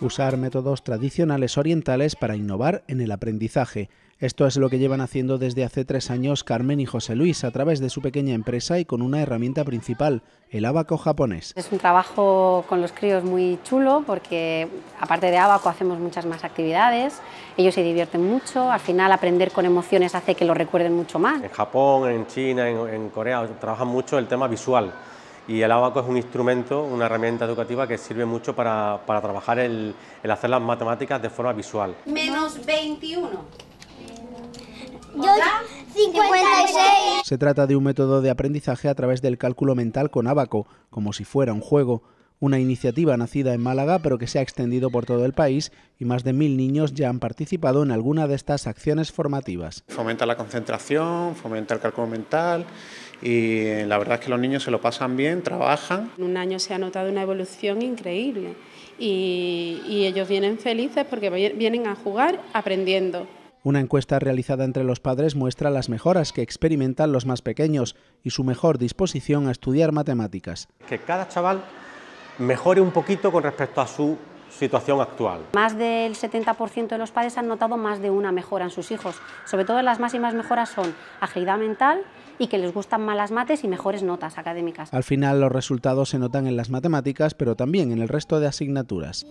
usar métodos tradicionales orientales para innovar en el aprendizaje. Esto es lo que llevan haciendo desde hace tres años Carmen y José Luis a través de su pequeña empresa y con una herramienta principal, el abaco japonés. Es un trabajo con los críos muy chulo porque aparte de abaco hacemos muchas más actividades, ellos se divierten mucho, al final aprender con emociones hace que lo recuerden mucho más. En Japón, en China, en Corea trabajan mucho el tema visual y el abaco pues, es un instrumento, una herramienta educativa que sirve mucho para, para trabajar el, el, hacer las matemáticas de forma visual. Menos 21. Yo, 56. Se trata de un método de aprendizaje a través del cálculo mental con abaco, como si fuera un juego. Una iniciativa nacida en Málaga pero que se ha extendido por todo el país y más de mil niños ya han participado en alguna de estas acciones formativas. Fomenta la concentración, fomenta el cálculo mental y la verdad es que los niños se lo pasan bien, trabajan. En un año se ha notado una evolución increíble y, y ellos vienen felices porque vienen a jugar aprendiendo. Una encuesta realizada entre los padres muestra las mejoras que experimentan los más pequeños y su mejor disposición a estudiar matemáticas. Que cada chaval mejore un poquito con respecto a su situación actual. Más del 70% de los padres han notado más de una mejora en sus hijos. Sobre todo las máximas mejoras son agilidad mental y que les gustan más las mates y mejores notas académicas. Al final los resultados se notan en las matemáticas, pero también en el resto de asignaturas.